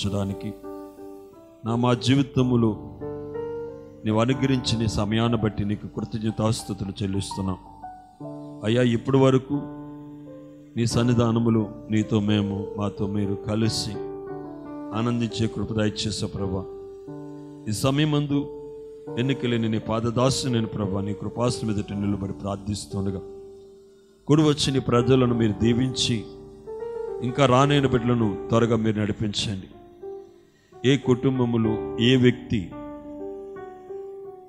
కనపరచడానికి నా మా జీవితములో నీవు అనుగ్రహించిన సమయాన్ని బట్టి నీకు కృతజ్ఞతాస్థుతులు చెల్లిస్తున్నాం అయ్యా ఇప్పటి వరకు నీ సన్నిధానములు నీతో మేము మాతో మీరు కలిసి ఆనందించే కృపదాయి చేసే ప్రభా ఈ సమయమందు ఎన్నికలేని నీ పాదదాసు నేను ప్రభా నీ కృపాసు మీద నిలబడి ప్రార్థిస్తుండగా కుడి వచ్చి నీ ప్రజలను మీరు దీవించి ఇంకా రానైన బిడ్డలను త్వరగా మీరు నడిపించండి ఏ కుటుంబములు ఏ వ్యక్తి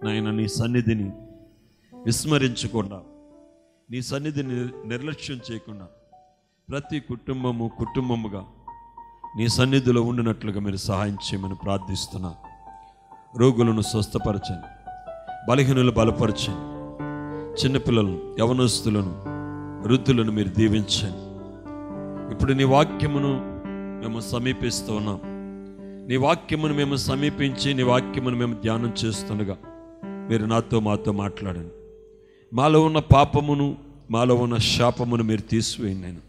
నాయన నీ సన్నిధిని విస్మరించకుండా నీ సన్నిధిని నిర్లక్ష్యం చేయకుండా ప్రతి కుటుంబము కుటుంబముగా నీ సన్నిధిలో ఉండినట్లుగా మీరు సహాయం చేయమని ప్రార్థిస్తున్నా రోగులను స్వస్థపరచండి బలహీనులు బలపరచండి చిన్నపిల్లలను యవనస్తులను వృద్ధులను మీరు దీవించండి ఇప్పుడు నీ వాక్యమును మేము సమీపిస్తూ ఉన్నాం నీ వాక్యమును మేము సమీపించి నీ వాక్యమును మేము ధ్యానం చేస్తుండగా మీరు నాతో మాతో మాట్లాడండి మాలో ఉన్న పాపమును మాలో ఉన్న శాపమును మీరు తీసివేయండి నేను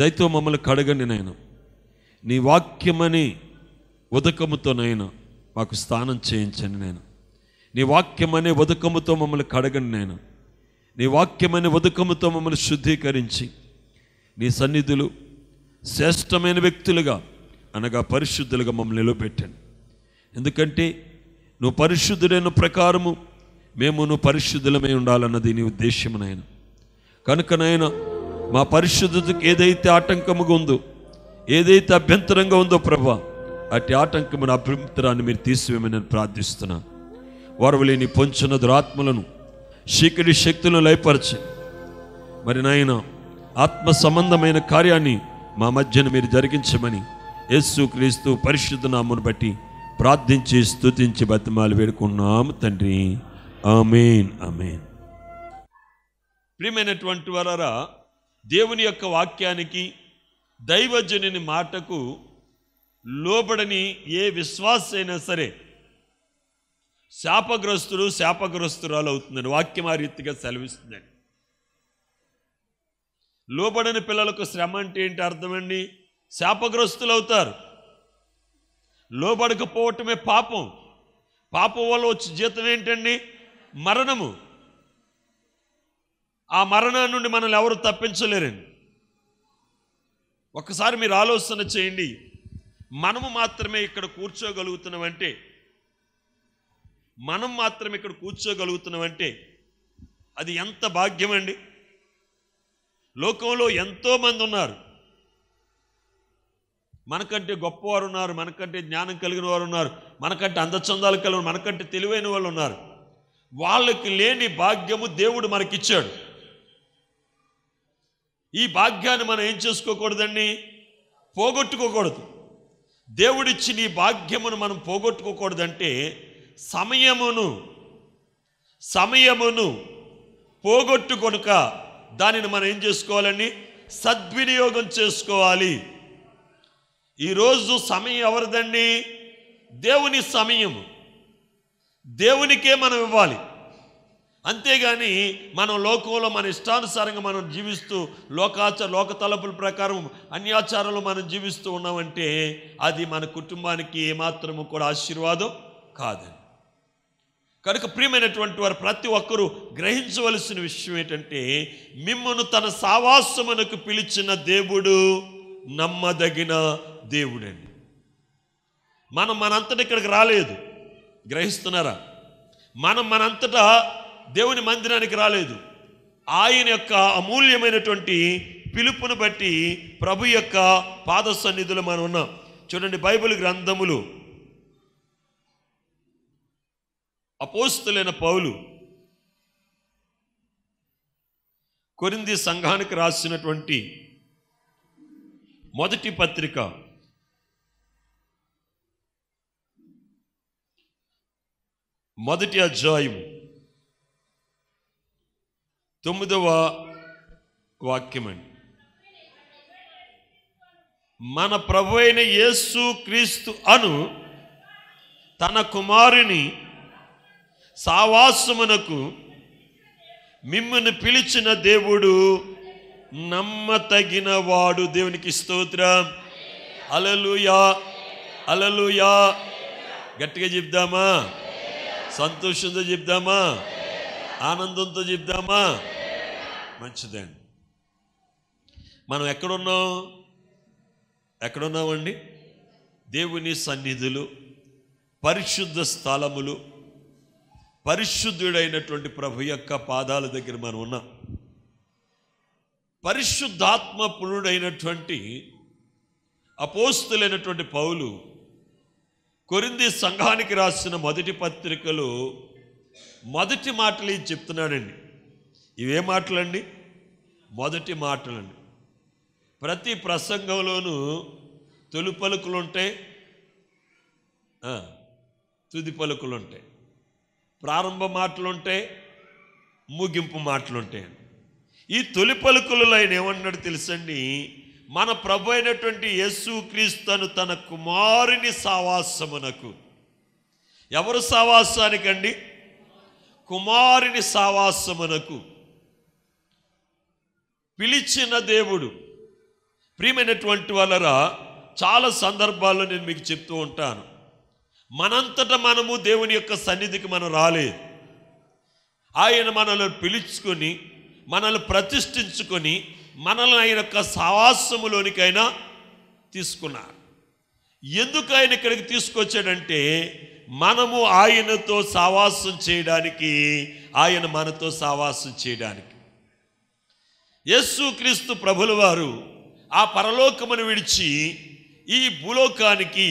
దయతో మమ్మల్ని కడగండి నేను నీ వాక్యమని ఉదకముతో నేను మాకు స్నానం చేయించండి నేను నీ వాక్యమనే ఉదకముతో మమ్మల్ని కడగండి నేను నీ వాక్యమనే ఉదకముతో మమ్మల్ని శుద్ధీకరించి నీ సన్నిధులు శ్రేష్టమైన వ్యక్తులుగా అనగా పరిశుద్ధులుగా మమ్మల్ని నిలబెట్టండి ఎందుకంటే నువ్వు పరిశుద్ధుడైన ప్రకారము మేము నువ్వు పరిశుద్ధులమై ఉండాలన్నది నీ ఉద్దేశం నాయన కనుక నాయన మా పరిశుద్ధతకు ఏదైతే ఆటంకముగా ఉందో ఏదైతే అభ్యంతరంగా ఉందో ప్రభా అటు ఆటంకమైన అభ్యంతరాన్ని మీరు తీసివేమని ప్రార్థిస్తున్నా వారు లేని పొంచిన దురాత్మలను శీకరి శక్తులను లయపరచి మరి నాయన ఆత్మ సంబంధమైన కార్యాన్ని మా మధ్యన మీరు జరిగించమని యేసుక్రీస్తు పరిశుద్ధ నామును బట్టి ప్రార్థించి స్తుతించి బతిమాలు వేడుకున్నాము తండ్రి ఆమెన్ ఆమెన్ ప్రియమైనటువంటి వారారా దేవుని యొక్క వాక్యానికి దైవజనుని మాటకు లోబడని ఏ విశ్వాస అయినా సరే శాపగ్రస్తుడు శాపగ్రస్తురాలు అవుతుందని వాక్యం ఆ రీతిగా సెలవిస్తుందండి లోబడని పిల్లలకు శ్రమ అంటే ఏంటి అర్థమండి శాపగ్రస్తులు అవుతారు లోబడకపోవటమే పాపం పాపం వల్ల వచ్చే జీతం ఏంటండి మరణము ఆ మరణం నుండి మనల్ని ఎవరు తప్పించలేరండి ఒకసారి మీరు ఆలోచన చేయండి మనము మాత్రమే ఇక్కడ కూర్చోగలుగుతున్నామంటే మనం మాత్రం ఇక్కడ కూర్చోగలుగుతున్నామంటే అది ఎంత భాగ్యమండి లోకంలో ఎంతోమంది ఉన్నారు మనకంటే గొప్పవారు ఉన్నారు మనకంటే జ్ఞానం కలిగిన వారు ఉన్నారు మనకంటే అందచందాలు కలిగిన మనకంటే తెలివైన వాళ్ళు ఉన్నారు వాళ్ళకి లేని భాగ్యము దేవుడు మనకిచ్చాడు ఈ భాగ్యాన్ని మనం ఏం చేసుకోకూడదండి పోగొట్టుకోకూడదు దేవుడిచ్చిన ఈ భాగ్యమును మనం పోగొట్టుకోకూడదంటే సమయమును సమయమును పోగొట్టుకొనుక దానిని మనం ఏం చేసుకోవాలండి సద్వినియోగం చేసుకోవాలి ఈరోజు సమయం ఎవరిదండి దేవుని సమయం దేవునికే మనం ఇవ్వాలి అంతేగాని మనం లోకంలో మన ఇష్టానుసారంగా మనం జీవిస్తూ లోకాచ లోక తలపుల ప్రకారం అన్యాచారాలు మనం జీవిస్తూ ఉన్నామంటే అది మన కుటుంబానికి ఏమాత్రము కూడా ఆశీర్వాదం కాదండి కనుక ప్రియమైనటువంటి వారు ప్రతి ఒక్కరూ గ్రహించవలసిన విషయం ఏంటంటే మిమ్మను తన సావాసమునకు పిలిచిన దేవుడు నమ్మదగిన దేవుడండి మనం మనంతట ఇక్కడికి రాలేదు గ్రహిస్తున్నారా మనం మనంతటా దేవుని మందిరానికి రాలేదు ఆయన యొక్క అమూల్యమైనటువంటి పిలుపును బట్టి ప్రభు యొక్క పాద సన్నిధులు మనం ఉన్నాం చూడండి బైబిల్ గ్రంథములు అపోస్తులైన పౌలు కొరింది సంఘానికి రాసినటువంటి మొదటి పత్రిక మొదటి అధ్యాయం తొమ్మిదవ వాక్యమండి మన ప్రభు అయిన యేసు క్రీస్తు అను తన కుమారుని సావాసమునకు మిమ్మల్ని పిలిచిన దేవుడు నమ్మతగిన వాడు దేవునికి స్తోత్ర అలలుయా అలలుయా గట్టిగా చెప్దామా సంతోషంతో చెప్దామా ఆనందంతో చెప్దామా మంచిదండి మనం ఎక్కడున్నాం ఎక్కడున్నామండి దేవుని సన్నిధులు పరిశుద్ధ స్థలములు పరిశుద్ధుడైనటువంటి ప్రభు యొక్క పాదాల దగ్గర మనం ఉన్నాం పరిశుద్ధాత్మ పురుడైనటువంటి అపోస్తులైనటువంటి పౌలు కొరింది సంఘానికి రాసిన మొదటి పత్రికలు మొదటి మాటలు చెప్తున్నాడండి ఇవే మాటలండి మొదటి మాటలండి ప్రతి ప్రసంగంలోనూ తొలి పలుకులు ఉంటాయి తుది పలుకులు ఉంటాయి ప్రారంభ మాటలు ఉంటాయి ముగింపు మాటలు ఉంటాయి ఈ తొలి పలుకులలో ఆయన ఏమన్నాడు తెలుసండి మన ప్రభు అయినటువంటి క్రీస్తును తన కుమారుని సావాసమునకు ఎవరు సావాసానికండి కుమారుని సావాసమునకు పిలిచిన దేవుడు ప్రియమైనటువంటి వాళ్ళరా చాలా సందర్భాల్లో నేను మీకు చెప్తూ ఉంటాను మనంతట మనము దేవుని యొక్క సన్నిధికి మనం రాలేదు ఆయన మనల్ని పిలుచుకొని మనల్ని ప్రతిష్ఠించుకొని మనల్ని ఆయన యొక్క సావాసములోనికైనా తీసుకున్నారు ఎందుకు ఆయన ఇక్కడికి తీసుకొచ్చాడంటే మనము ఆయనతో సావాసం చేయడానికి ఆయన మనతో సావాసం చేయడానికి యేసుక్రీస్తు ప్రభుల వారు ఆ పరలోకమును విడిచి ఈ భూలోకానికి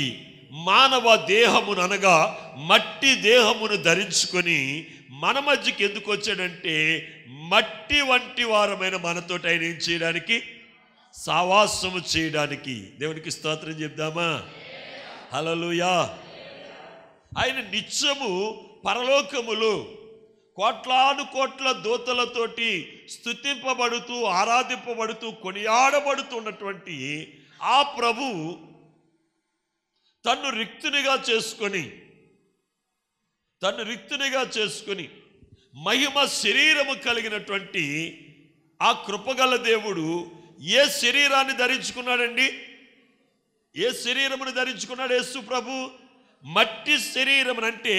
మానవ దేహమును అనగా మట్టి దేహమును ధరించుకొని మన మధ్యకి ఎందుకు వచ్చాడంటే మట్టి వంటి వారమైన మనతో ఆయన ఏం చేయడానికి సావాసము చేయడానికి దేవునికి స్తోత్రం చెప్దామా హలలుయా ఆయన నిత్యము పరలోకములు కోట్లాను కోట్ల దూతలతోటి స్థుతింపబడుతూ ఆరాధింపబడుతూ కొనియాడబడుతున్నటువంటి ఆ ప్రభు తన్ను రిక్తునిగా చేసుకొని తన్ను రిక్తునిగా చేసుకొని మహిమ శరీరము కలిగినటువంటి ఆ కృపగల దేవుడు ఏ శరీరాన్ని ధరించుకున్నాడండి ఏ శరీరమును ధరించుకున్నాడు యేసు ప్రభు మట్టి శరీరం అంటే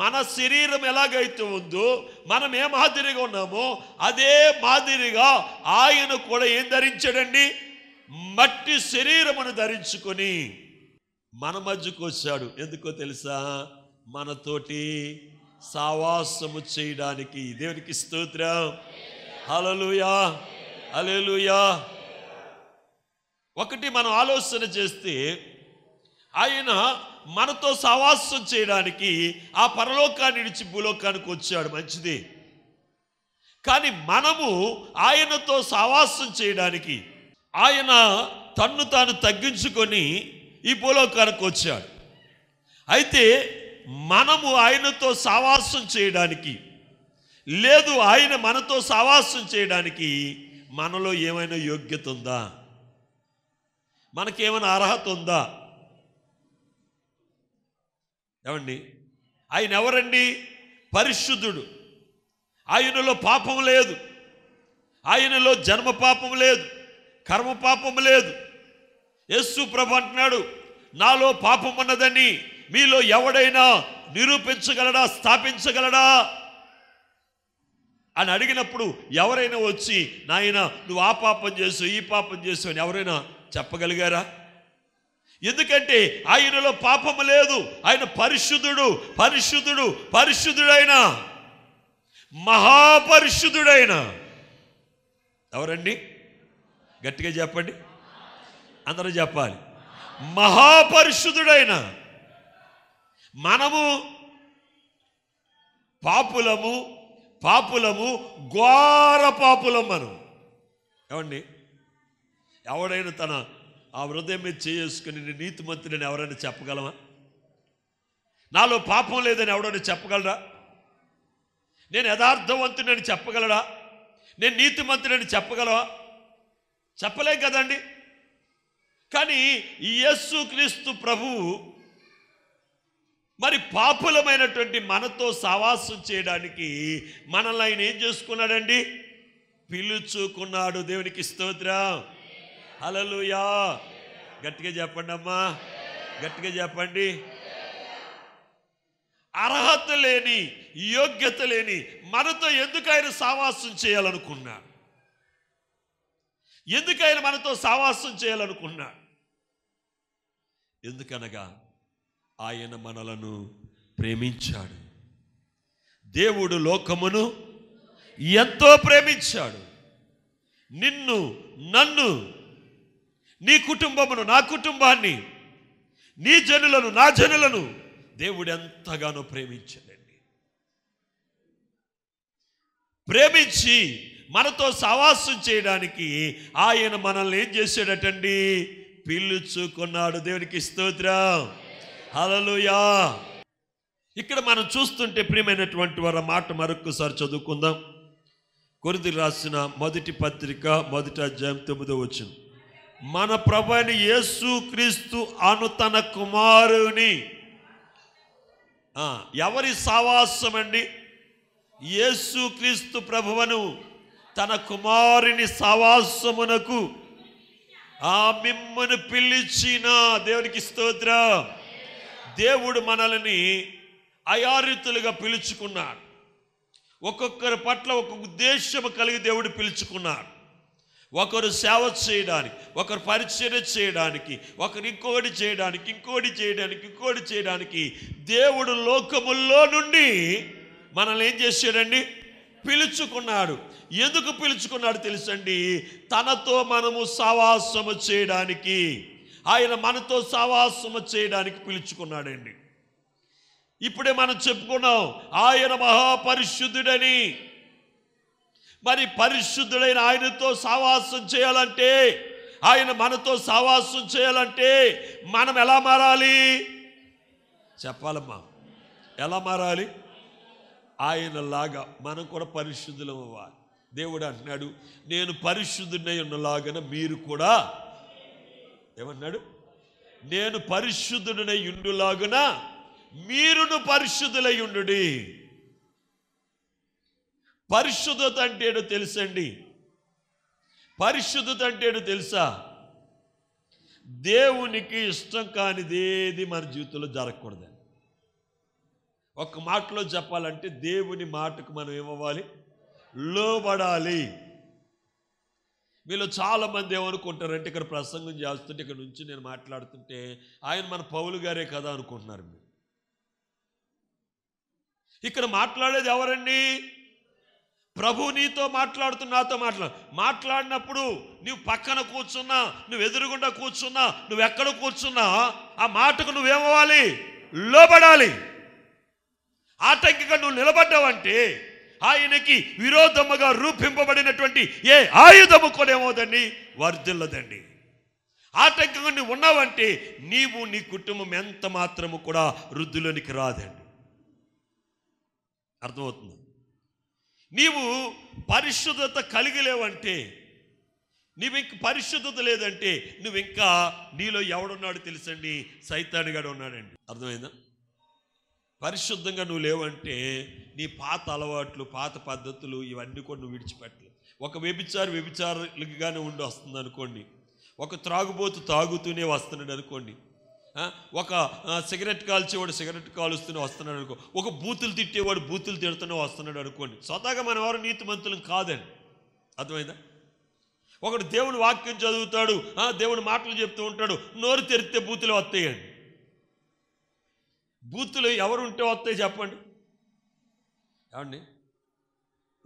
మన శరీరం ఎలాగైతే ఉందో మనం ఏ మాదిరిగా ఉన్నామో అదే మాదిరిగా ఆయన కూడా ఏం ధరించాడండి మట్టి శరీరమును ధరించుకొని మన మధ్యకు వచ్చాడు ఎందుకో తెలుసా మనతోటి సావాసము చేయడానికి దేవునికి స్తోత్రం హలలుయా అలెలుయా ఒకటి మనం ఆలోచన చేస్తే ఆయన మనతో సావాసం చేయడానికి ఆ పరలోకాన్ని విడిచి భూలోకానికి వచ్చాడు మంచిది కానీ మనము ఆయనతో సావాసం చేయడానికి ఆయన తన్ను తాను తగ్గించుకొని ఈ భూలోకానికి వచ్చాడు అయితే మనము ఆయనతో సావాసం చేయడానికి లేదు ఆయన మనతో సావాసం చేయడానికి మనలో ఏమైనా యోగ్యత ఉందా మనకేమైనా అర్హత ఉందా ఏమండి ఆయన ఎవరండి పరిశుద్ధుడు ఆయనలో పాపం లేదు ఆయనలో జన్మ పాపం లేదు కర్మ పాపం లేదు యస్సు ప్రభు అంటున్నాడు నాలో పాపం ఉన్నదని మీలో ఎవడైనా నిరూపించగలడా స్థాపించగలడా అని అడిగినప్పుడు ఎవరైనా వచ్చి నాయన నువ్వు ఆ పాపం చేసు ఈ పాపం చేసు అని ఎవరైనా చెప్పగలిగారా ఎందుకంటే ఆయనలో పాపము లేదు ఆయన పరిశుద్ధుడు పరిశుద్ధుడు పరిశుద్ధుడైన మహాపరిశుద్ధుడైన ఎవరండి గట్టిగా చెప్పండి అందరూ చెప్పాలి మహాపరిశుద్ధుడైనా మనము పాపులము పాపులము ఘోర పాపులం మనం ఏమండి ఎవడైనా తన ఆ హృదయం మీద చేసుకుని నేను నీతిమంతుడని ఎవరైనా చెప్పగలమా నాలో పాపం లేదని ఎవడైనా చెప్పగలరా నేను యథార్థవంతుడని చెప్పగలడా నేను నీతిమంతుడని చెప్పగలవా చెప్పలేం కదండి కానీ యేసుక్రీస్తు ప్రభువు మరి పాపులమైనటువంటి మనతో సావాసం చేయడానికి మనల్ని ఆయన ఏం చేసుకున్నాడండి పిలుచుకున్నాడు దేవునికి స్తోత్రం హలలుయా గట్టిగా చెప్పండి అమ్మా గట్టిగా చెప్పండి అర్హత లేని యోగ్యత లేని మనతో ఎందుకు ఆయన సావాసం చేయాలనుకున్నాడు ఎందుకు ఆయన మనతో సావాసం చేయాలనుకున్నాడు ఎందుకనగా ఆయన మనలను ప్రేమించాడు దేవుడు లోకమును ఎంతో ప్రేమించాడు నిన్ను నన్ను నీ కుటుంబమును నా కుటుంబాన్ని నీ జనులను నా జనులను దేవుడు ఎంతగానో ప్రేమించాడండి ప్రేమించి మనతో సవాసం చేయడానికి ఆయన మనల్ని ఏం చేశాడటండి పిలుచుకున్నాడు దేవునికి స్తోత్రం హలలుయా ఇక్కడ మనం చూస్తుంటే ప్రియమైనటువంటి వారి మాట మరొకసారి చదువుకుందాం కొరిది రాసిన మొదటి పత్రిక మొదటి అధ్యాయం తొమ్మిదో వచ్చిన మన ప్రభైన యేసు క్రీస్తు అను తన కుమారుని ఎవరి సావాసం అండి యేసు క్రీస్తు ప్రభువను తన కుమారుని సావాసమునకు ఆ మిమ్మను పిలిచిన దేవునికి స్తోత్రం దేవుడు మనల్ని అయారితులుగా పిలుచుకున్నాడు ఒక్కొక్కరి పట్ల ఒక్కొక్క ఉద్దేశం కలిగి దేవుడు పిలుచుకున్నాడు ఒకరు సేవ చేయడానికి ఒకరు పరిచయం చేయడానికి ఒకరు ఇంకోటి చేయడానికి ఇంకోటి చేయడానికి ఇంకోటి చేయడానికి దేవుడు లోకముల్లో నుండి మనల్ని ఏం చేశాడండి పిలుచుకున్నాడు ఎందుకు పిలుచుకున్నాడు తెలుసండి తనతో మనము సవాసము చేయడానికి ఆయన మనతో సావాసము చేయడానికి పిలుచుకున్నాడండి ఇప్పుడే మనం చెప్పుకున్నాం ఆయన మహాపరిశుద్ధుడని మరి పరిశుద్ధుడైన ఆయనతో సావాసం చేయాలంటే ఆయన మనతో సావాసం చేయాలంటే మనం ఎలా మారాలి చెప్పాలమ్మా ఎలా మారాలి ఆయనలాగా మనం కూడా పరిశుద్ధులం అవ్వాలి దేవుడు అంటున్నాడు నేను పరిశుద్ధుడై ఉన్నలాగన మీరు కూడా ఏమన్నాడు నేను పరిశుద్ధుడనై ఉండులాగున మీరును పరిశుద్ధులై ఉండుడి పరిశుద్ధత అంటే తెలుసండి పరిశుద్ధత అంటే తెలుసా దేవునికి ఇష్టం కానిదేది మన జీవితంలో జరగకూడదని ఒక మాటలో చెప్పాలంటే దేవుని మాటకు మనం ఇవ్వాలి లోబడాలి మీలో చాలామంది ఏమనుకుంటారంటే ఇక్కడ ప్రసంగం చేస్తుంటే ఇక్కడ నుంచి నేను మాట్లాడుతుంటే ఆయన మన పౌలు గారే కదా అనుకుంటున్నారు మీరు ఇక్కడ మాట్లాడేది ఎవరండి ప్రభు నీతో మాట్లాడుతూ నాతో మాట్లాడు మాట్లాడినప్పుడు నువ్వు పక్కన కూర్చున్నా నువ్వు ఎదురుగుండా కూర్చున్నా నువ్వు ఎక్కడ కూర్చున్నా ఆ మాటకు నువ్వేమవ్వాలి లోబడాలి ఆటంకిగా నువ్వు నిలబడ్డావంటే ఆయనకి విరోధముగా రూపింపబడినటువంటి ఏ ఆయుధము కొనేమోదండి వర్ధిల్లదండి ఆటంకంగా ఉన్నావంటే నీవు నీ కుటుంబం ఎంత మాత్రము కూడా వృద్ధిలోనికి రాదండి అర్థమవుతుంది నీవు పరిశుద్ధత కలిగి లేవంటే నీవు ఇంక పరిశుద్ధత లేదంటే నువ్వు ఇంకా నీలో ఎవడున్నాడు తెలుసండి సైతానిగాడు ఉన్నాడండి అర్థమైందా పరిశుద్ధంగా నువ్వు లేవంటే నీ పాత అలవాట్లు పాత పద్ధతులు ఇవన్నీ కూడా నువ్వు విడిచిపెట్టలేవు ఒక వ్యభిచారు వ్యభిచారులుగానే ఉండి వస్తుంది అనుకోండి ఒక త్రాగుబోతు తాగుతూనే వస్తున్నాడు అనుకోండి ఒక సిగరెట్ కాల్చేవాడు సిగరెట్ కాలుస్తూనే వస్తున్నాడు అనుకో ఒక బూతులు తిట్టేవాడు బూతులు తిడుతూనే వస్తున్నాడు అనుకోండి స్వతహాగా మనం ఎవరు నీతిమంతులం కాదండి అర్థమైందా ఒకడు దేవుని వాక్యం చదువుతాడు దేవుని మాటలు చెప్తూ ఉంటాడు నోరు తెరిస్తే బూతులు వస్తాయండి బూతులు ఎవరు ఉంటే వస్తాయి చెప్పండి ఏమండి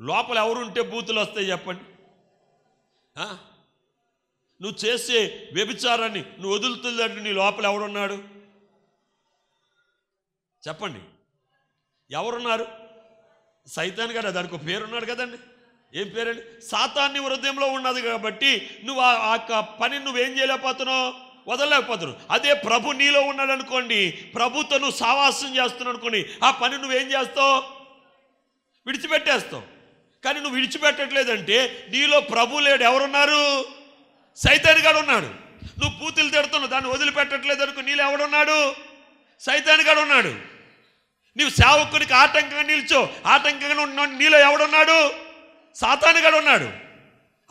లోపల ఎవరుంటే బూతులు వస్తాయి చెప్పండి నువ్వు చేసే వ్యభిచారాన్ని నువ్వు వదులుతుందంటే నీ లోపల ఎవడున్నాడు చెప్పండి ఎవరున్నారు సైతాన్ గారు దానికి ఒక పేరున్నాడు కదండి ఏం పేరండి సాతాన్ని హృదయంలో ఉన్నది కాబట్టి నువ్వు ఆ పని నువ్వేం చేయలేకపోతున్నావు వదలలేకపోతారు అదే ప్రభు నీలో ఉన్నాడు అనుకోండి ప్రభుతో నువ్వు సావాసం చేస్తున్నావు అనుకోండి ఆ పని నువ్వేం చేస్తావు విడిచిపెట్టేస్తావు కానీ నువ్వు విడిచిపెట్టట్లేదంటే నీలో ప్రభు లేడు ఎవరున్నారు సైతాన్ గాడు ఉన్నాడు నువ్వు పూతులు తిడుతున్నావు దాన్ని వదిలిపెట్టట్లేదు అనుకో నీళ్ళు ఎవడున్నాడు సైతాన్ గాడు ఉన్నాడు నీవు సేవకునికి ఆటంకంగా నిలిచో ఆటంకంగా ఉన్న నీలో ఎవడున్నాడు సాతాను గాడు ఉన్నాడు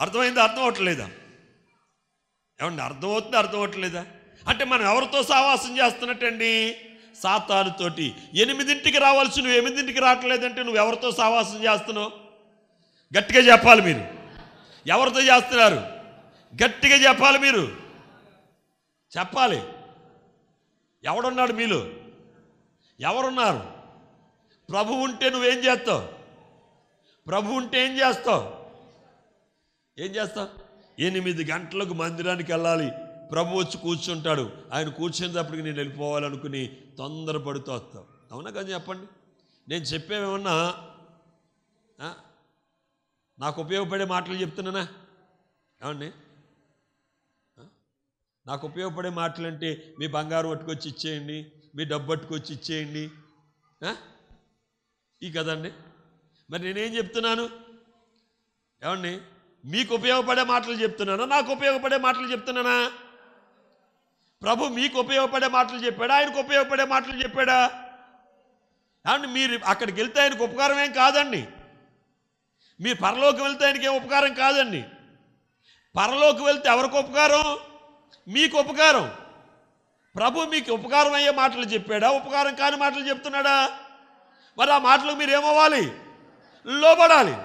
అర్థమైందా అర్థం అవట్లేదా ఏమండి అర్థమవుతుంది అర్థమవట్లేదా అంటే మనం ఎవరితో సావాసం చేస్తున్నట్టండి సాతానుతోటి ఎనిమిదింటికి రావాల్సి నువ్వు ఎనిమిదింటికి రావట్లేదంటే నువ్వు ఎవరితో సావాసం చేస్తున్నావు గట్టిగా చెప్పాలి మీరు ఎవరితో చేస్తున్నారు గట్టిగా చెప్పాలి మీరు చెప్పాలి ఎవడున్నాడు మీలో ఎవరున్నారు ప్రభు ఉంటే నువ్వేం చేస్తావు ప్రభు ఉంటే ఏం చేస్తావు ఏం చేస్తావు ఎనిమిది గంటలకు మందిరానికి వెళ్ళాలి ప్రభు వచ్చి కూర్చుంటాడు ఆయన కూర్చునేటప్పటికి నేను వెళ్ళిపోవాలనుకుని తొందరపడుతూ వస్తావు అవునా కానీ చెప్పండి నేను చెప్పేమేమన్నా నాకు ఉపయోగపడే మాటలు చెప్తున్నానా ఏమండి నాకు ఉపయోగపడే మాటలు అంటే మీ బంగారం పట్టుకొచ్చి ఇచ్చేయండి మీ డబ్బు పట్టుకొచ్చి ఇచ్చేయండి ఈ కదండి మరి నేనేం చెప్తున్నాను ఏమండి మీకు ఉపయోగపడే మాటలు చెప్తున్నానా నాకు ఉపయోగపడే మాటలు చెప్తున్నానా ప్రభు మీకు ఉపయోగపడే మాటలు చెప్పాడా ఆయనకు ఉపయోగపడే మాటలు చెప్పాడా అండ్ మీరు అక్కడికి వెళ్తే ఆయనకు ఉపకారం ఏం కాదండి మీరు పరలోకి వెళ్తే ఆయనకి ఏం ఉపకారం కాదండి పరలోకి వెళ్తే ఎవరికి ఉపకారం మీకు ఉపకారం ప్రభు మీకు ఉపకారం అయ్యే మాటలు చెప్పాడా ఉపకారం కాని మాటలు చెప్తున్నాడా మరి ఆ మాటలకు మీరు ఏమవ్వాలి లోబడాలి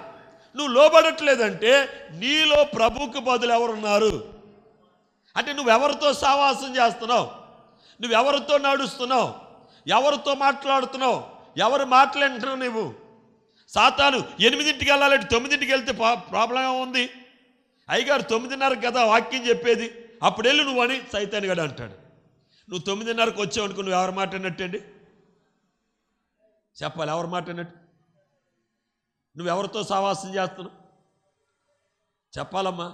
నువ్వు లోబడట్లేదంటే నీలో ప్రభుకి బదులు ఎవరున్నారు అంటే నువ్వెవరితో సావాసం చేస్తున్నావు నువ్వెవరితో నడుస్తున్నావు ఎవరితో మాట్లాడుతున్నావు ఎవరు మాట్లాడుతున్నావు నువ్వు సాతాను ఎనిమిదింటికి వెళ్ళాలంటే తొమ్మిదింటికి వెళ్తే ప్రాబ్లం ఉంది అయ్యగారు తొమ్మిదిన్నర కదా వాక్యం చెప్పేది అప్పుడు వెళ్ళి నువ్వు అని సైతాన్ గడు అంటాడు నువ్వు తొమ్మిదిన్నరకు వచ్చావు అనుకో నువ్వు ఎవరు మాట్లాడినట్టండి చెప్పాలి ఎవరు మాట్లాడినట్టు నువ్వెవరితో సావాసం చేస్తున్నావు చెప్పాలమ్మా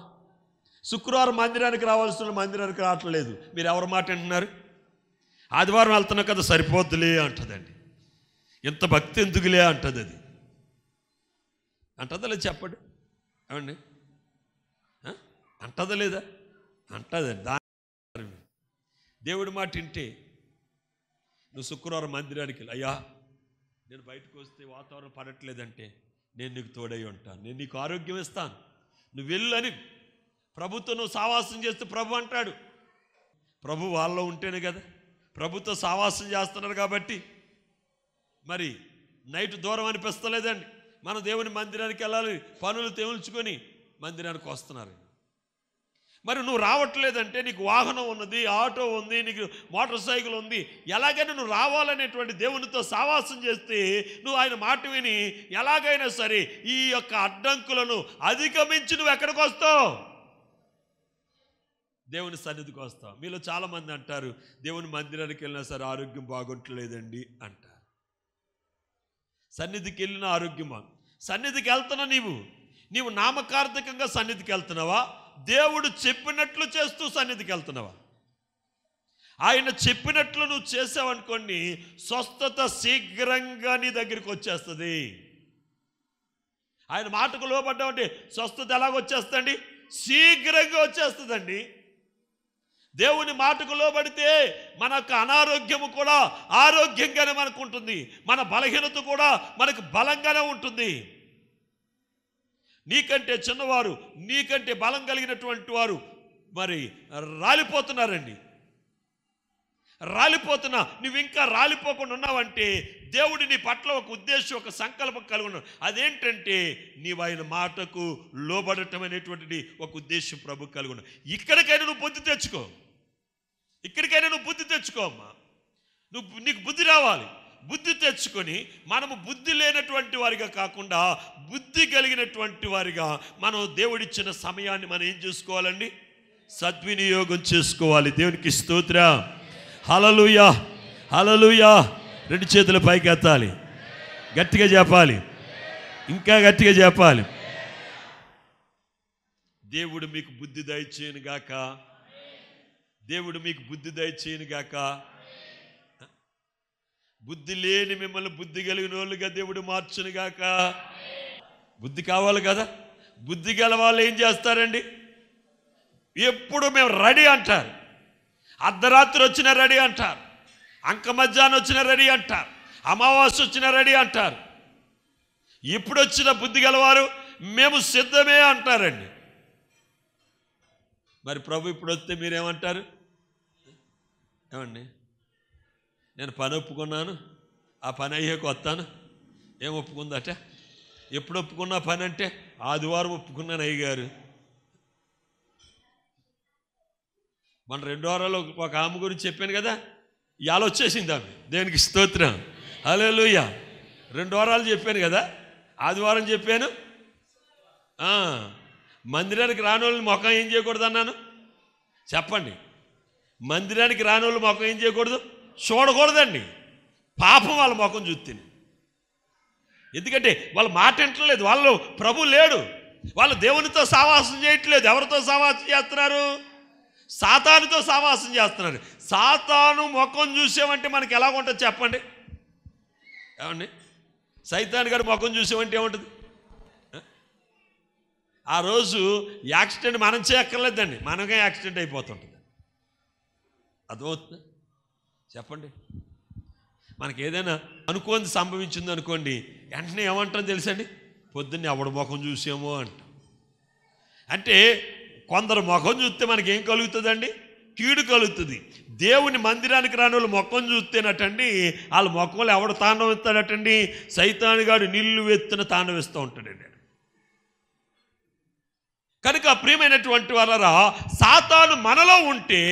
శుక్రవారం మందిరానికి రావాల్సిన మందిరానికి రావట్లేదు మీరు ఎవరి మాట అంటున్నారు ఆదివారం వెళ్తున్న కదా సరిపోద్దులే అంటుందండి ఇంత భక్తి ఎందుకులే అంటుంది అది అంటదా లేదా చెప్పండి ఏమండి అంటదా లేదా అంటదండి దాని దేవుడి మాట వింటే నువ్వు శుక్రవారం మందిరానికి అయ్యా నేను బయటకు వస్తే వాతావరణం పడట్లేదంటే నేను నీకు తోడై ఉంటాను నేను నీకు ఆరోగ్యం ఇస్తాను నువ్వు వెళ్ళని ప్రభుత్వం నువ్వు సావాసం చేస్తే ప్రభు అంటాడు ప్రభు వాళ్ళ ఉంటేనే కదా ప్రభుత్వం సావాసం చేస్తున్నారు కాబట్టి మరి నైట్ దూరం అనిపిస్తలేదండి మన దేవుని మందిరానికి వెళ్ళాలి పనులు తెగుల్చుకొని మందిరానికి వస్తున్నారు మరి నువ్వు రావట్లేదంటే నీకు వాహనం ఉన్నది ఆటో ఉంది నీకు మోటార్ సైకిల్ ఉంది ఎలాగైనా నువ్వు రావాలనేటువంటి దేవునితో సావాసం చేస్తే నువ్వు ఆయన మాట విని ఎలాగైనా సరే ఈ యొక్క అడ్డంకులను అధిగమించి నువ్వు ఎక్కడికి వస్తావు దేవుని సన్నిధికి వస్తావు మీలో చాలామంది అంటారు దేవుని మందిరానికి వెళ్ళినా సరే ఆరోగ్యం బాగుంటలేదండి అంటారు సన్నిధికి వెళ్ళిన ఆరోగ్యమా సన్నిధికి వెళ్తున్నా నీవు నీవు నామకార్థకంగా సన్నిధికి వెళ్తున్నావా దేవుడు చెప్పినట్లు చేస్తూ సన్నిధికి వెళ్తున్నావా ఆయన చెప్పినట్లు నువ్వు చేసావనుకోండి స్వస్థత శీఘ్రంగా నీ దగ్గరికి వచ్చేస్తుంది ఆయన మాటకు లోపడ్డామండి స్వస్థత ఎలాగొచ్చేస్తండి శీఘ్రంగా వచ్చేస్తుందండి దేవుని మాటకు లోబడితే మన యొక్క అనారోగ్యము కూడా ఆరోగ్యంగానే మనకు ఉంటుంది మన బలహీనత కూడా మనకు బలంగానే ఉంటుంది నీకంటే చిన్నవారు నీకంటే బలం కలిగినటువంటి వారు మరి రాలిపోతున్నారండి రాలిపోతున్నా నువ్వు ఇంకా రాలిపోకుండా ఉన్నావంటే దేవుడి నీ పట్ల ఒక ఉద్దేశం ఒక సంకల్పం కలిగి ఉన్నావు అదేంటంటే నీవు ఆయన మాటకు లోబడటం అనేటువంటిది ఒక ఉద్దేశం ప్రభు కలిగి ఉన్నావు ఇక్కడికైనా నువ్వు బుద్ధి తెచ్చుకో ఇక్కడికైనా నువ్వు బుద్ధి తెచ్చుకో అమ్మా నువ్వు నీకు బుద్ధి రావాలి బుద్ధి తెచ్చుకొని మనము బుద్ధి లేనటువంటి వారిగా కాకుండా బుద్ధి కలిగినటువంటి వారిగా మనం దేవుడిచ్చిన సమయాన్ని మనం ఏం చేసుకోవాలండి సద్వినియోగం చేసుకోవాలి దేవునికి స్తోత్ర హలలుయా హలలుయా రెండు చేతులు పైకి ఎత్తాలి గట్టిగా చెప్పాలి ఇంకా గట్టిగా చెప్పాలి దేవుడు మీకు బుద్ధి దయచేయను గాక దేవుడు మీకు బుద్ధి దయచేయను గాక బుద్ధి లేని మిమ్మల్ని బుద్ధి కలిగిన వాళ్ళుగా దేవుడు మార్చునుగాక బుద్ధి కావాలి కదా బుద్ధి గల వాళ్ళు ఏం చేస్తారండి ఎప్పుడు మేము రెడీ అంటారు అర్ధరాత్రి వచ్చిన రెడీ అంటారు అంక మధ్యాహ్నం వచ్చిన రెడీ అంటారు అమావాస్య వచ్చిన రెడీ అంటారు ఇప్పుడు వచ్చిన బుద్ధి గలవారు మేము సిద్ధమే అంటారండి మరి ప్రభు ఇప్పుడు వస్తే మీరేమంటారు ఏమండి నేను పని ఒప్పుకున్నాను ఆ పని అయ్యాక వస్తాను ఏం ఒప్పుకుందట ఎప్పుడు ఒప్పుకున్న పని అంటే ఆదివారం ఒప్పుకున్నాను అయ్యగారు మన రెండు వారాలు ఒక ఆమె గురించి చెప్పాను కదా ఇవాళ వచ్చేసింది ఆమె దేనికి స్తోత్రం హలో లూయ రెండు వారాలు చెప్పాను కదా ఆదివారం చెప్పాను మందిరానికి రాని వాళ్ళని మొఖం ఏం చేయకూడదు అన్నాను చెప్పండి మందిరానికి రాని వాళ్ళు మొఖం ఏం చేయకూడదు చూడకూడదండి పాపం వాళ్ళ ముఖం చూస్తుంది ఎందుకంటే వాళ్ళు మాట వింటలేదు వాళ్ళు ప్రభు లేడు వాళ్ళు దేవునితో సావాసం చేయట్లేదు ఎవరితో సావాసం చేస్తున్నారు సాతానుతో సావాసం చేస్తున్నారు సాతాను ముఖం చూసామంటే మనకి ఎలా ఉంటుంది చెప్పండి ఏమండి సైతాన్ గారి ముఖం చూసామంటే ఏముంటుంది ఆ రోజు యాక్సిడెంట్ మనం చేయక్కర్లేదండి మనకే యాక్సిడెంట్ అయిపోతుంటుంది అర్థమవుతుంది చెప్పండి మనకి ఏదైనా అనుకోని సంభవించింది అనుకోండి వెంటనే ఏమంటాం తెలుసండి పొద్దున్నే అవడ ముఖం చూసామో అంట అంటే కొందరు ముఖం చూస్తే మనకి ఏం కలుగుతుందండి కీడు కలుగుతుంది దేవుని మందిరానికి రాని వాళ్ళు మొక్కం చూస్తేనటండి వాళ్ళ మొక్కలు ఎవడు తాండవం ఇస్తాడటండి సైతాను గారు నీళ్లు ఎత్తున తాండవం ఇస్తూ ఉంటాడండి కనుక ప్రియమైనటువంటి వాళ్ళరా సాతాను మనలో ఉంటే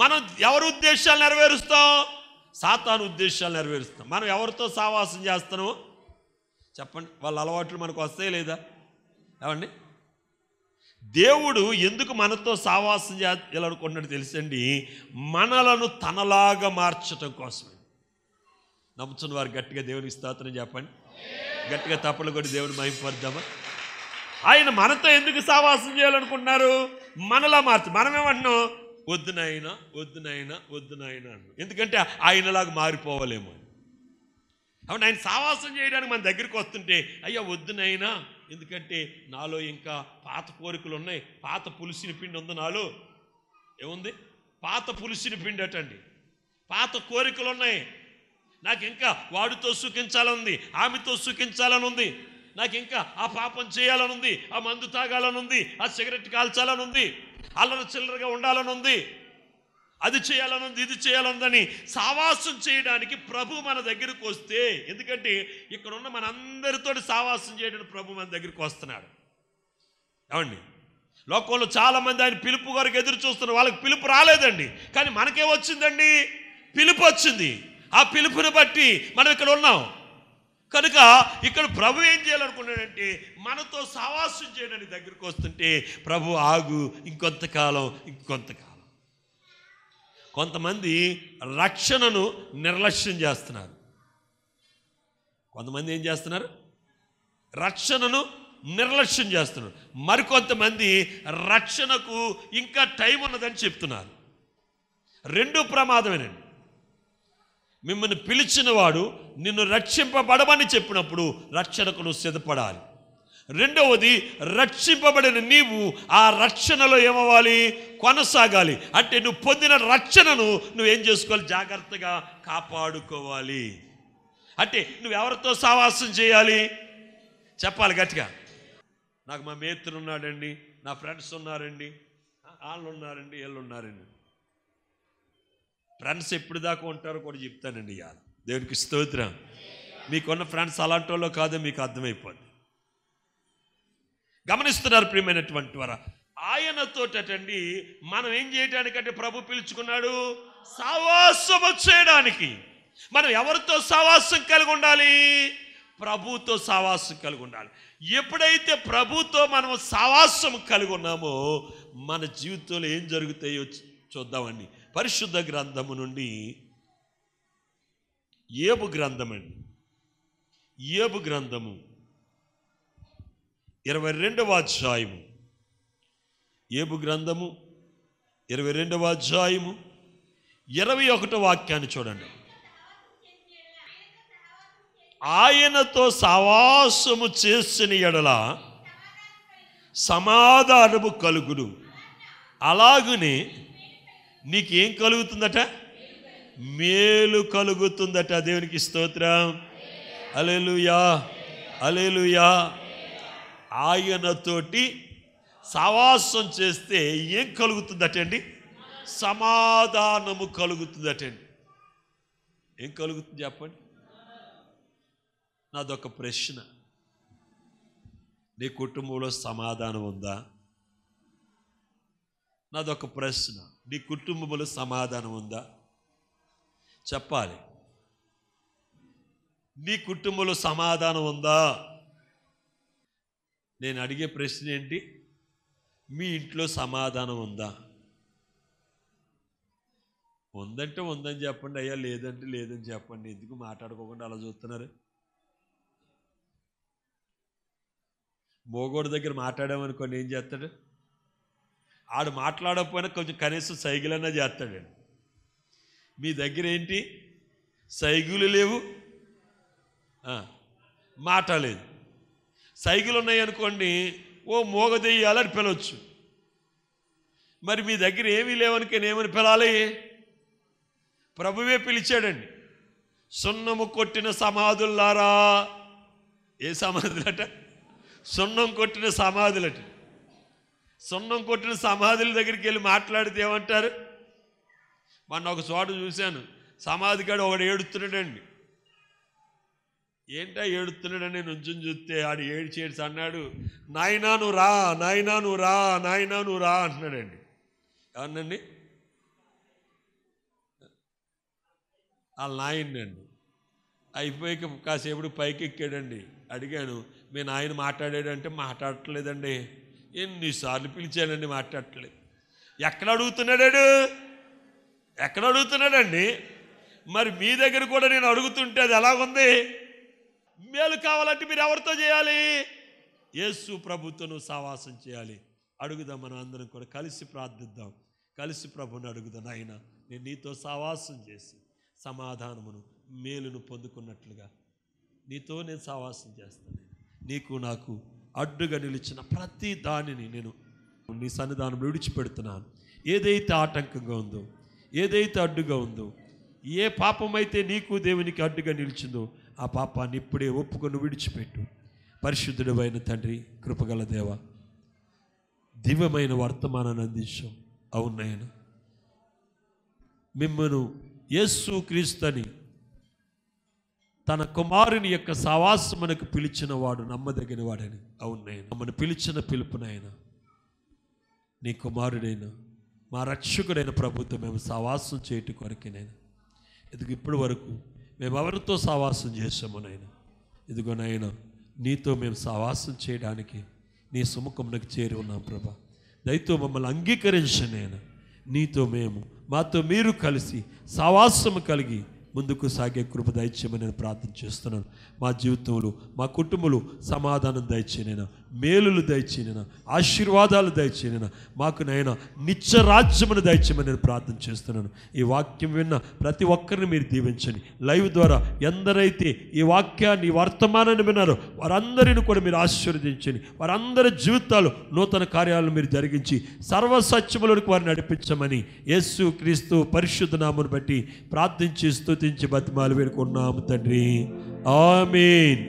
మనం ఎవరి ఉద్దేశాలు నెరవేరుస్తాం సాతాను ఉద్దేశాలు నెరవేరుస్తాం మనం ఎవరితో సావాసం చేస్తాము చెప్పండి వాళ్ళ అలవాట్లు మనకు వస్తాయి లేదా ఏమండి దేవుడు ఎందుకు మనతో సావాసం చేయాలనుకుంటున్నాడు తెలుసండి మనలను తనలాగా మార్చటం కోసమే నమ్ముతున్న వారు గట్టిగా దేవునికి స్తోత్రం చెప్పండి గట్టిగా తప్పలు కొట్టి దేవుని మహింపరుద్దామా ఆయన మనతో ఎందుకు సావాసం చేయాలనుకుంటున్నారు మనలా మార్చు మనమేమంటున్నాం వద్దు నాయన వద్దు నాయన వద్దు నాయన అన్నాడు ఎందుకంటే ఆయనలాగా మారిపోవలేమో కాబట్టి ఆయన సావాసం చేయడానికి మన దగ్గరికి వస్తుంటే అయ్యా వద్దునైనా ఎందుకంటే నాలో ఇంకా పాత కోరికలు ఉన్నాయి పాత పులిసిన పిండి ఉంది నాలో ఏముంది పాత పులిసిన పిండి అటండి పాత కోరికలు ఉన్నాయి నాకు ఇంకా వాడితో సుఖించాలనుంది ఆమెతో సుఖించాలనుంది నాకు ఇంకా ఆ పాపం చేయాలనుంది ఆ మందు తాగాలనుంది ఆ సిగరెట్ కాల్చాలనుంది అల్లరి చిల్లరగా ఉండాలని ఉంది అది చేయాలని ఉంది ఇది చేయాలని సావాసం చేయడానికి ప్రభు మన దగ్గరికి వస్తే ఎందుకంటే ఇక్కడ ఉన్న మనందరితో సావాసం చేయడానికి ప్రభు మన దగ్గరికి వస్తున్నాడు ఏమండి లోకంలో చాలామంది ఆయన పిలుపు గారికి ఎదురు చూస్తున్నారు వాళ్ళకి పిలుపు రాలేదండి కానీ మనకే వచ్చిందండి పిలుపు వచ్చింది ఆ పిలుపుని బట్టి మనం ఇక్కడ ఉన్నాం కనుక ఇక్కడ ప్రభు ఏం చేయాలనుకున్నాడంటే మనతో సావాసం చేయడానికి దగ్గరికి వస్తుంటే ప్రభు ఆగు ఇంకొంతకాలం ఇంకొంతకాలం కొంతమంది రక్షణను నిర్లక్ష్యం చేస్తున్నారు కొంతమంది ఏం చేస్తున్నారు రక్షణను నిర్లక్ష్యం చేస్తున్నారు మరికొంతమంది రక్షణకు ఇంకా టైం ఉన్నదని చెప్తున్నారు రెండు ప్రమాదమేనండి మిమ్మల్ని పిలిచినవాడు నిన్ను రక్షింపబడమని చెప్పినప్పుడు రక్షణకును సిద్ధపడాలి రెండవది రక్షింపబడిన నీవు ఆ రక్షణలో ఏమవ్వాలి కొనసాగాలి అంటే నువ్వు పొందిన రక్షణను నువ్వు ఏం చేసుకోవాలి జాగ్రత్తగా కాపాడుకోవాలి అంటే నువ్వు ఎవరితో సావాసం చేయాలి చెప్పాలి గట్టిగా నాకు మా మేత్రులు ఉన్నాడండి నా ఫ్రెండ్స్ ఉన్నారండి వాళ్ళు ఉన్నారండి వీళ్ళు ఉన్నారండి ఫ్రెండ్స్ ఎప్పుడు దాకా ఉంటారో కూడా చెప్తానండి ఇవాళ దేవునికి స్తోత్రం మీకున్న ఫ్రెండ్స్ అలాంటి వాళ్ళు కాదు మీకు అర్థమైపోద్ది గమనిస్తున్నారు ప్రియమైనటువంటి వారా ఆయనతోటండి మనం ఏం చేయడానికంటే ప్రభు పిలుచుకున్నాడు సావాసము చేయడానికి మనం ఎవరితో సావాసం కలిగి ఉండాలి ప్రభుతో సావాసం కలిగి ఉండాలి ఎప్పుడైతే ప్రభుతో మనం సావాసం కలిగి ఉన్నామో మన జీవితంలో ఏం జరుగుతాయో చూద్దామండి పరిశుద్ధ గ్రంథము నుండి ఏబు గ్రంథమండి ఏబు గ్రంథము ఇరవై రెండవ అధ్యాయము ఏబు గ్రంథము ఇరవై రెండవ అధ్యాయము ఇరవై ఒకటో వాక్యాన్ని చూడండి ఆయనతో సావాసము చేసిన ఎడల సమాధానము కలుగుడు అలాగనే నీకేం కలుగుతుందట మేలు కలుగుతుందట దేవునికి స్తోత్రం అలేలుయా అలేలుయా ఆయనతోటి సవాసం చేస్తే ఏం కలుగుతుందటండి సమాధానము కలుగుతుందటండి ఏం కలుగుతుంది చెప్పండి నాదొక ప్రశ్న నీ కుటుంబంలో సమాధానం ఉందా నాదొక ప్రశ్న నీ కుటుంబంలో సమాధానం ఉందా చెప్పాలి నీ కుటుంబంలో సమాధానం ఉందా నేను అడిగే ప్రశ్న ఏంటి మీ ఇంట్లో సమాధానం ఉందా ఉందంటే ఉందని చెప్పండి అయ్యా లేదంటే లేదని చెప్పండి ఎందుకు మాట్లాడుకోకుండా అలా చూస్తున్నారు మోగోడు దగ్గర మాట్లాడామనుకోండి ఏం చేస్తాడు ఆడు మాట్లాడకపోయినా కొంచెం కనీసం సైకిలన్నా చేస్తాడు మీ దగ్గర ఏంటి సైగులు లేవు మాట లేదు సైగులు ఉన్నాయనుకోండి ఓ మోగదెయ్యాలని పిలవచ్చు మరి మీ దగ్గర ఏమీ లేవనుక నేమని పిలాలి ప్రభువే పిలిచాడండి సున్నము కొట్టిన సమాధుల్లారా ఏ సమాధులట సున్నం కొట్టిన సమాధులట సున్నం కొట్టిన సమాధుల దగ్గరికి వెళ్ళి మాట్లాడితే ఏమంటారు మొన్న ఒక చోట చూశాను సమాధి కాడు ఒకడు ఏడుతున్నాడండి ఏంటా ఏడుతున్నాడని నుంచుని చూస్తే ఆడు ఏడ్చేడ్స్ అన్నాడు నాయనా నువ్వు రా నాయనా నువ్వు రా నాయనా నువ్వు రా అంటున్నాడండి ఏమన్నాండి వాళ్ళ నాయనండి అయిపోయాక కాసేపు పైకి ఎక్కాడండి అడిగాను మీ నాయన మాట్లాడాడంటే మాట్లాడట్లేదండి ఎన్నిసార్లు పిలిచానండి మాట్లాడట్లేదు ఎక్కడ అడుగుతున్నాడాడు ఎక్కడ అడుగుతున్నాడండి మరి మీ దగ్గర కూడా నేను అడుగుతుంటే అది ఎలాగుంది మేలు కావాలంటే మీరు ఎవరితో చేయాలి యేసు ప్రభుత్వం సావాసం చేయాలి అడుగుదాం మనం అందరం కూడా కలిసి ప్రార్థిద్దాం కలిసి ప్రభుని అడుగుదాం ఆయన నేను నీతో సావాసం చేసి సమాధానమును మేలును పొందుకున్నట్లుగా నీతో నేను సావాసం చేస్తాను నీకు నాకు అడ్డుగా నిలిచిన ప్రతి దానిని నేను నీ సన్నిధానం విడిచిపెడుతున్నాను ఏదైతే ఆటంకంగా ఉందో ఏదైతే అడ్డుగా ఉందో ఏ పాపమైతే నీకు దేవునికి అడ్డుగా నిలిచిందో ఆ పాపాన్ని ఇప్పుడే ఒప్పుకొని విడిచిపెట్టు పరిశుద్ధుడు అయిన తండ్రి కృపగల దేవ దివ్యమైన వర్తమానాన్ని అందించాం అవునాయన మిమ్మను యేసు అని తన కుమారుని యొక్క సవాసమునకు పిలిచిన వాడు నమ్మదగిన వాడని అవును నేను మమ్మల్ని పిలిచిన పిలుపునైనా నీ కుమారుడైన మా రక్షకుడైన ప్రభుత్వం మేము సవాసం చేయటం కొరకే నేను ఇదిగో ఇప్పటి వరకు మేము ఎవరితో సవాసం చేసాము నాయన ఇదిగో నాయన నీతో మేము సవాసం చేయడానికి నీ సుముఖమునకు చేరి ఉన్నాం ప్రభా దయతో మమ్మల్ని అంగీకరించు నీతో మేము మాతో మీరు కలిసి సవాసము కలిగి ముందుకు సాగే కృప దయచేయమని నేను ప్రార్థన చేస్తున్నాను మా జీవితంలో మా కుటుంబంలో సమాధానం దయచేయనైనా మేలులు దయచేయన ఆశీర్వాదాలు దయచేయన మాకు నాయన నిత్య రాజ్యమును దయచేయమని నేను ప్రార్థన చేస్తున్నాను ఈ వాక్యం విన్న ప్రతి ఒక్కరిని మీరు దీవించండి లైవ్ ద్వారా ఎందరైతే ఈ వాక్యాన్ని వర్తమానాన్ని విన్నారో వారందరిని కూడా మీరు ఆశీర్వదించండి వారందరి జీవితాలు నూతన కార్యాలను మీరు జరిగించి సర్వసత్యములకు వారిని నడిపించమని యేసు క్రీస్తు పరిశుద్ధ నామను బట్టి ప్రార్థించి స్థుతించి బతిమాలు వేడుకున్నాము తండ్రి ఆమెన్